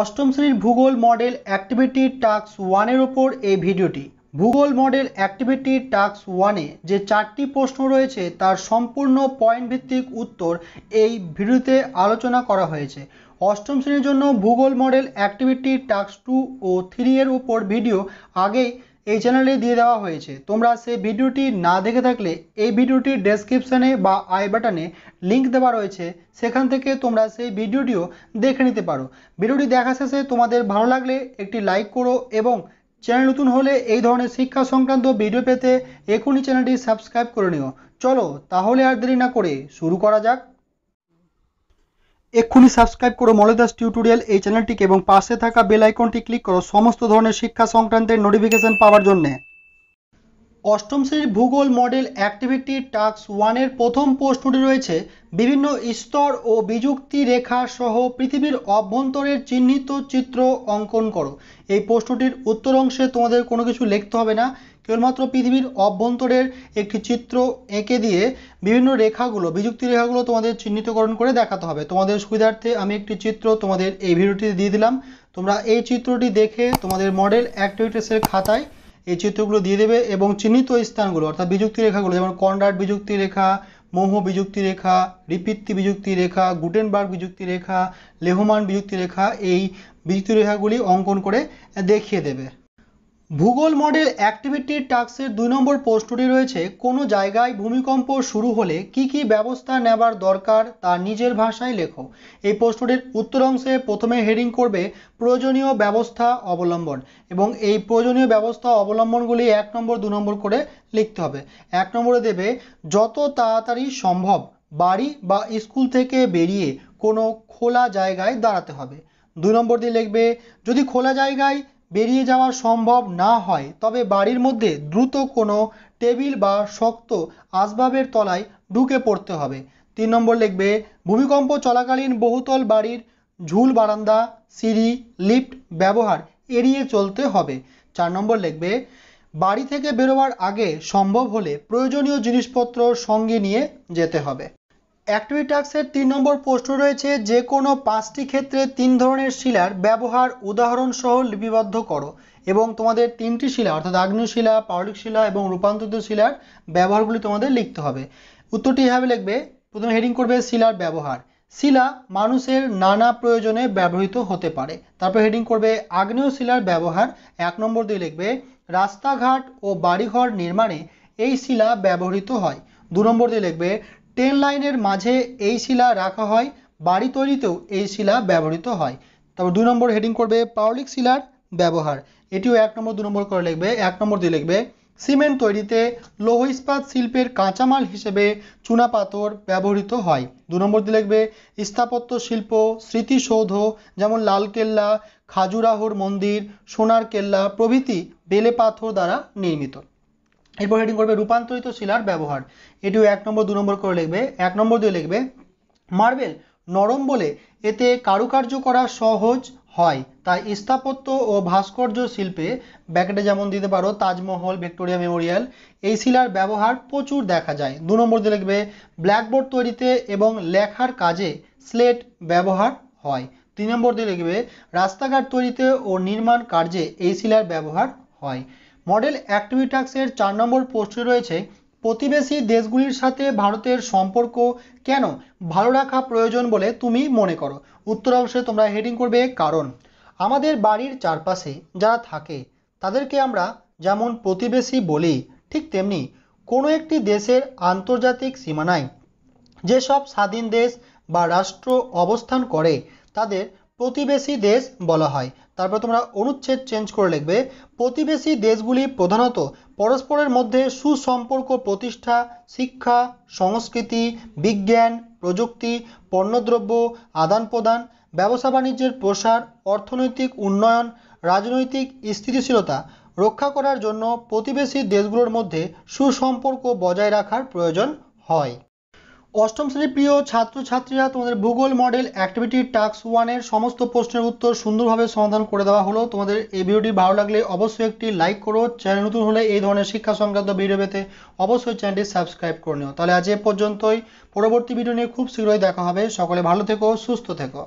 অষ্টম শ্রেণীর ভূগোল মডেল অ্যাক্টিভিটি টাস্ক ওয়ানের ওপর এই ভিডিওটি ভূগোল মডেল অ্যাক্টিভিটি টাস্ক ওয়ানে যে চারটি প্রশ্ন রয়েছে তার সম্পূর্ণ পয়েন্ট ভিত্তিক উত্তর এই ভিডিওতে আলোচনা করা হয়েছে অষ্টম শ্রেণীর জন্য ভূগোল মডেল অ্যাক্টিভিটি টাস্ক টু ও থ্রি এর উপর ভিডিও আগেই এই চ্যানেলে দিয়ে দেওয়া হয়েছে তোমরা সেই ভিডিওটি না দেখে থাকলে এই ভিডিওটির ডেসক্রিপশানে বা আই বাটনে লিঙ্ক দেওয়া রয়েছে সেখান থেকে তোমরা সেই ভিডিওটিও দেখে নিতে পারো ভিডিওটি দেখা শেষে তোমাদের ভালো লাগলে একটি লাইক করো এবং চ্যানেল নতুন হলে এই ধরনের শিক্ষা সংক্রান্ত ভিডিও পেতে এখনই চ্যানেলটি সাবস্ক্রাইব করে নিও চলো তাহলে আর দেরি না করে শুরু করা যাক এক্ষুনি সাবস্ক্রাইব করো মলদাস টিউটোরিয়াল এই চ্যানেলটিকে এবং পাশে থাকা বেল আইকনটি ক্লিক করো সমস্ত ধরনের শিক্ষা সংক্রান্তের নোটিফিকেশন পাওয়ার জন্য অষ্টম শ্রেণীর ভূগোল মডেল অ্যাক্টিভিটি টাস্ক ওয়ানের প্রথম প্রশ্নটি রয়েছে বিভিন্ন স্তর ও বিযুক্তি রেখা সহ পৃথিবীর অভ্যন্তরের চিহ্নিত চিত্র অঙ্কন করো এই প্রশ্নটির উত্তর অংশে তোমাদের কোনো কিছু লিখতে হবে না কেবলমাত্র পৃথিবীর অভ্যন্তরের একটি চিত্র এঁকে দিয়ে বিভিন্ন রেখাগুলো বিযুক্তি রেখাগুলো তোমাদের চিহ্নিতকরণ করে দেখাতে হবে তোমাদের সুবিধার্থে আমি একটি চিত্র তোমাদের এই ভিডিওটিতে দিয়ে দিলাম তোমরা এই চিত্রটি দেখে তোমাদের মডেল অ্যাক্টিভিটিসের খাতায় এই চিত্রগুলো দিয়ে দেবে এবং চিহ্নিত স্থানগুলো অর্থাৎ বিযুক্তি রেখাগুলো যেমন কন্ডার্ট বিযুক্তি রেখা মোহ বিযুক্তি রেখা রিপিত্তি বিযুক্তি রেখা গুটেনবার্গ বিযুক্তি রেখা লেহমান বিযুক্তি রেখা এই বিযুক্তি রেখাগুলি অঙ্কন করে দেখিয়ে দেবে ভূগোল মডেল অ্যাক্টিভিটি টাস্কের দুই নম্বর প্রশ্নটি রয়েছে কোনো জায়গায় ভূমিকম্প শুরু হলে কি কি ব্যবস্থা নেবার দরকার তা নিজের ভাষায় লেখো এই প্রশ্নটির উত্তর অংশে প্রথমে হেডিং করবে প্রয়োজনীয় ব্যবস্থা অবলম্বন এবং এই প্রয়োজনীয় ব্যবস্থা অবলম্বনগুলি এক নম্বর দু নম্বর করে লিখতে হবে এক নম্বরে দেবে যত তাড়াতাড়ি সম্ভব বাড়ি বা স্কুল থেকে বেরিয়ে কোনো খোলা জায়গায় দাঁড়াতে হবে দুই নম্বর দিয়ে লিখবে যদি খোলা জায়গায় বেরিয়ে যাওয়া সম্ভব না হয় তবে বাড়ির মধ্যে দ্রুত কোনো টেবিল বা শক্ত আসবাবের তলায় ঢুকে পড়তে হবে তিন নম্বর লিখবে ভূমিকম্প চলাকালীন বহুতল বাড়ির ঝুল বারান্দা সিঁড়ি লিফট ব্যবহার এড়িয়ে চলতে হবে চার নম্বর লিখবে বাড়ি থেকে বেরোবার আগে সম্ভব হলে প্রয়োজনীয় জিনিসপত্র সঙ্গে নিয়ে যেতে হবে অ্যাক্টিভিটি তিন নম্বর প্রশ্ন রয়েছে যে কোনো পাঁচটি ক্ষেত্রে তিন ধরনের শিলার ব্যবহার উদাহরণসহ লিপিবদ্ধ করো এবং তোমাদের তিনটি শিলা অর্থাৎ আগ্নেয় শিলা পাউলিক শিলা এবং রূপান্তরিত শিলার ব্যবহারগুলি তোমাদের লিখতে হবে উত্তরটি এভাবে লিখবে প্রথমে হেডিং করবে শিলার ব্যবহার শিলা মানুষের নানা প্রয়োজনে ব্যবহৃত হতে পারে তারপর হেডিং করবে আগ্নেয় শিলার ব্যবহার এক নম্বর দিয়ে লিখবে রাস্তাঘাট ও বাড়িঘর নির্মাণে এই শিলা ব্যবহৃত হয় দু নম্বর দিয়ে লিখবে ট্রেন লাইনের মাঝে এই শিলা রাখা হয় বাড়ি তৈরিতেও এই শিলা ব্যবহৃত হয় তারপর দু নম্বর হেডিং করবে পাওলিক শিলার ব্যবহার এটিও এক নম্বর দু নম্বর করে লিখবে এক নম্বর দিয়ে লিখবে সিমেন্ট তৈরিতে লৌহ ইস্পাত শিল্পের কাঁচামাল হিসেবে চুনাপাথর ব্যবহৃত হয় দু নম্বর দিয়ে লিখবে স্থাপত্য শিল্প স্মৃতিসৌধ যেমন লালকেল্লা খাজুরাহোর মন্দির সোনার কেল্লা প্রভৃতি বেলে পাথর দ্বারা নির্মিত এরপর হেডিং করবে রূপান্তরিত শিলার ব্যবহার এটিও এক নম্বর দু নম্বর করে লিখবে এক নম্বর দিয়ে লিখবে মার্বেল নরম বলে এতে কারুকার্য করা সহজ হয় তাই স্থাপত্য ও ভাস্কর্য শিল্পে ব্যাকেটে যেমন দিতে পারো তাজমহল ভিক্টোরিয়া মেমোরিয়াল এই শিলার ব্যবহার প্রচুর দেখা যায় দু নম্বর দিয়ে লিখবে ব্ল্যাকবোর্ড তৈরিতে এবং লেখার কাজে স্লেট ব্যবহার হয় তিন নম্বর দিয়ে লিখবে রাস্তাঘাট তৈরিতে ও নির্মাণ কার্যে এই শিলার ব্যবহার হয় মডেল অ্যাক্টিভিটাক্সের চার নম্বর পোস্টে রয়েছে প্রতিবেশী দেশগুলির সাথে ভারতের সম্পর্ক কেন ভালো রাখা প্রয়োজন বলে তুমি মনে করো উত্তর অংশে তোমরা হেডিং করবে কারণ আমাদের বাড়ির চারপাশে যারা থাকে তাদেরকে আমরা যেমন প্রতিবেশী বলি ঠিক তেমনি কোনো একটি দেশের আন্তর্জাতিক সীমানায় যেসব স্বাধীন দেশ বা রাষ্ট্র অবস্থান করে তাদের প্রতিবেশী দেশ বলা হয় তারপর তোমরা অনুচ্ছেদ চেঞ্জ করে লিখবে প্রতিবেশী দেশগুলি প্রধানত পরস্পরের মধ্যে সুসম্পর্ক প্রতিষ্ঠা শিক্ষা সংস্কৃতি বিজ্ঞান প্রযুক্তি পণ্যদ্রব্য আদান প্রদান ব্যবসা বাণিজ্যের প্রসার অর্থনৈতিক উন্নয়ন রাজনৈতিক স্থিতিশীলতা রক্ষা করার জন্য প্রতিবেশী দেশগুলোর মধ্যে সুসম্পর্ক বজায় রাখার প্রয়োজন হয় অষ্টম শ্রেণীর প্রিয় ছাত্রছাত্রীরা তোমাদের ভূগোল মডেল অ্যাক্টিভিটি টাস্ক ওয়ানের সমস্ত প্রশ্নের উত্তর সুন্দরভাবে সমাধান করে দেওয়া হলো তোমাদের এই ভিডিওটি ভালো লাগলে অবশ্যই একটি লাইক করো চ্যানেল নতুন হলে এই ধরনের শিক্ষা সংক্রান্ত ভিডিও পেতে অবশ্যই চ্যানেলটি সাবস্ক্রাইব করে নিও তাহলে আজ এ পর্যন্তই পরবর্তী ভিডিও নিয়ে খুব শীঘ্রই দেখা হবে সকলে ভালো থেকো সুস্থ থেকো